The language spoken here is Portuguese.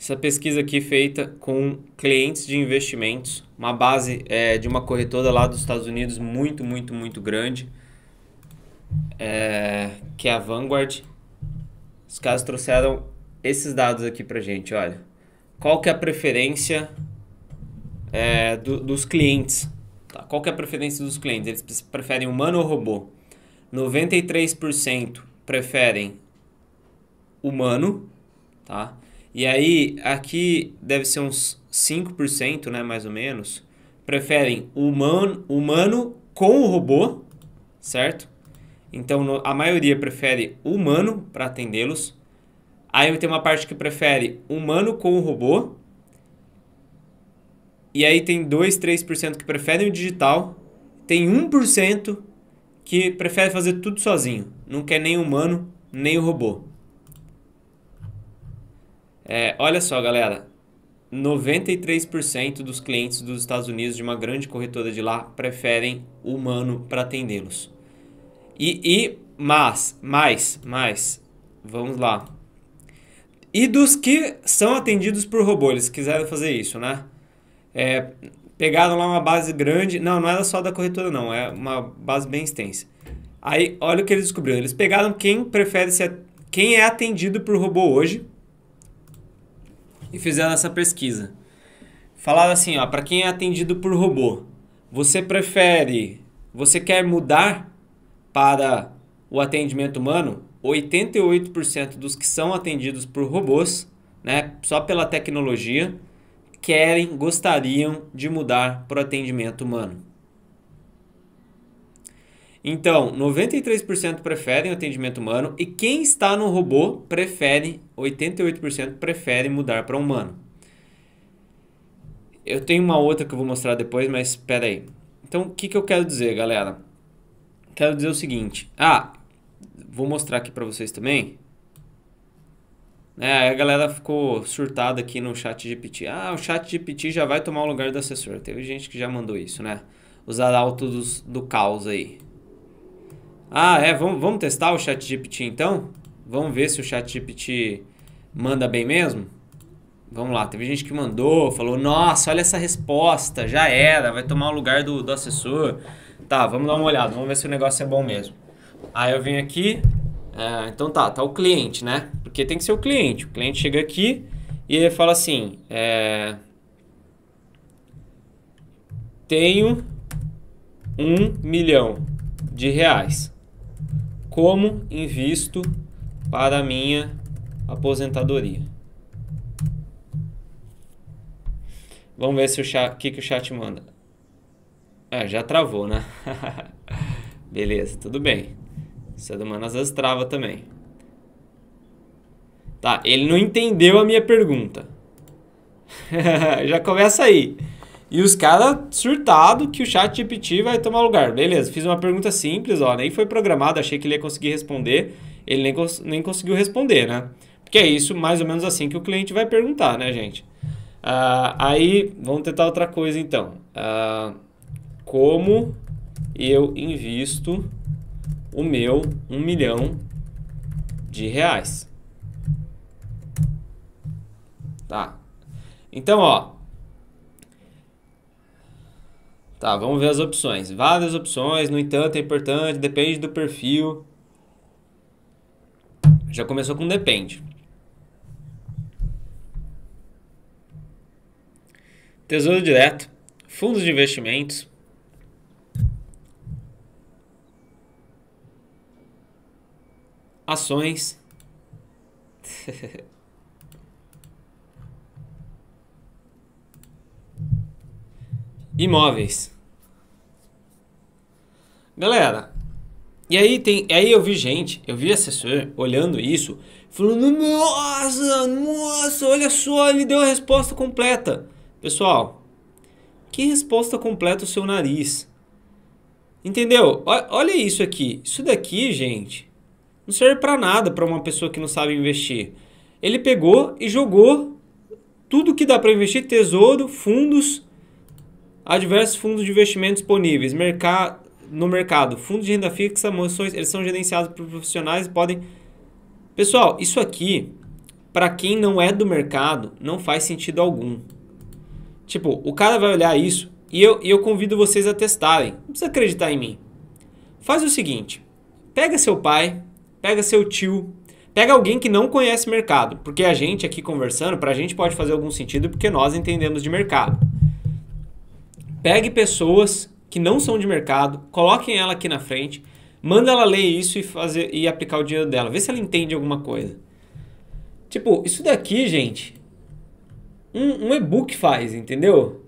Essa pesquisa aqui feita com clientes de investimentos, uma base é, de uma corretora lá dos Estados Unidos muito, muito, muito grande, é, que é a Vanguard. Os caras trouxeram esses dados aqui pra gente, olha. Qual que é a preferência é, do, dos clientes? Tá? Qual que é a preferência dos clientes? Eles preferem humano ou robô? 93% preferem humano, tá? E aí, aqui deve ser uns 5%, né, mais ou menos, preferem o humano, humano com o robô, certo? Então, no, a maioria prefere humano para atendê-los. Aí tem uma parte que prefere humano com o robô. E aí tem 2, 3% que preferem o digital. Tem 1% que prefere fazer tudo sozinho. Não quer nem humano, nem o robô. É, olha só, galera. 93% dos clientes dos Estados Unidos de uma grande corretora de lá preferem o humano para atendê-los. E, e, mas, mais, mais, vamos lá. E dos que são atendidos por robô, eles quiseram fazer isso, né? É, pegaram lá uma base grande, não, não era só da corretora não, é uma base bem extensa. Aí, olha o que eles descobriram, eles pegaram quem prefere ser, quem é atendido por robô hoje, e fizeram essa pesquisa. Falaram assim, ó, para quem é atendido por robô, você prefere, você quer mudar para o atendimento humano? 88% dos que são atendidos por robôs, né, só pela tecnologia, querem, gostariam de mudar para o atendimento humano. Então, 93% preferem o atendimento humano e quem está no robô prefere, 88% prefere mudar para humano. Eu tenho uma outra que eu vou mostrar depois, mas espera aí. Então, o que, que eu quero dizer, galera? Quero dizer o seguinte. Ah, vou mostrar aqui para vocês também. É, a galera ficou surtada aqui no chat GPT. Ah, o chat GPT já vai tomar o lugar do assessor. Teve gente que já mandou isso, né? Os arautos do caos aí. Ah, é, vamos, vamos testar o chat GPT então? Vamos ver se o chat GPT manda bem mesmo? Vamos lá, teve gente que mandou, falou, nossa, olha essa resposta, já era, vai tomar o lugar do, do assessor. Tá, vamos dar uma olhada, vamos ver se o negócio é bom mesmo. Aí eu venho aqui, é, então tá, tá o cliente, né? Porque tem que ser o cliente. O cliente chega aqui e ele fala assim, é, tenho um milhão de reais. Como invisto para a minha aposentadoria? Vamos ver se o chat, que, que o chat manda. Ah, já travou, né? Beleza, tudo bem. O ser humano às vezes trava também. Tá, ele não entendeu a minha pergunta. já começa aí. E os caras surtado que o chat GPT vai tomar lugar. Beleza, fiz uma pergunta simples, ó, nem foi programado, achei que ele ia conseguir responder. Ele nem, cons nem conseguiu responder, né? Porque é isso, mais ou menos assim que o cliente vai perguntar, né, gente? Uh, aí, vamos tentar outra coisa então. Uh, como eu invisto o meu um milhão de reais? Tá. Então, ó, Tá, vamos ver as opções. Várias opções, no entanto, é importante, depende do perfil. Já começou com depende. Tesouro direto, fundos de investimentos. Ações. imóveis. Galera, e aí tem, aí eu vi gente, eu vi assessor olhando isso, falando: "Nossa, nossa, olha só, ele deu a resposta completa". Pessoal, que resposta completa o seu nariz? Entendeu? O, olha isso aqui. Isso daqui, gente, não serve para nada para uma pessoa que não sabe investir. Ele pegou e jogou tudo que dá para investir, tesouro, fundos, Há diversos fundos de investimento disponíveis no mercado. Fundos de renda fixa, moções, eles são gerenciados por profissionais e podem... Pessoal, isso aqui, para quem não é do mercado, não faz sentido algum. Tipo, o cara vai olhar isso e eu, eu convido vocês a testarem. Não precisa acreditar em mim. Faz o seguinte, pega seu pai, pega seu tio, pega alguém que não conhece mercado, porque a gente aqui conversando, para a gente pode fazer algum sentido porque nós entendemos de mercado. Pegue pessoas que não são de mercado, coloquem ela aqui na frente, manda ela ler isso e fazer e aplicar o dinheiro dela, vê se ela entende alguma coisa. Tipo, isso daqui, gente, um, um e-book faz, entendeu?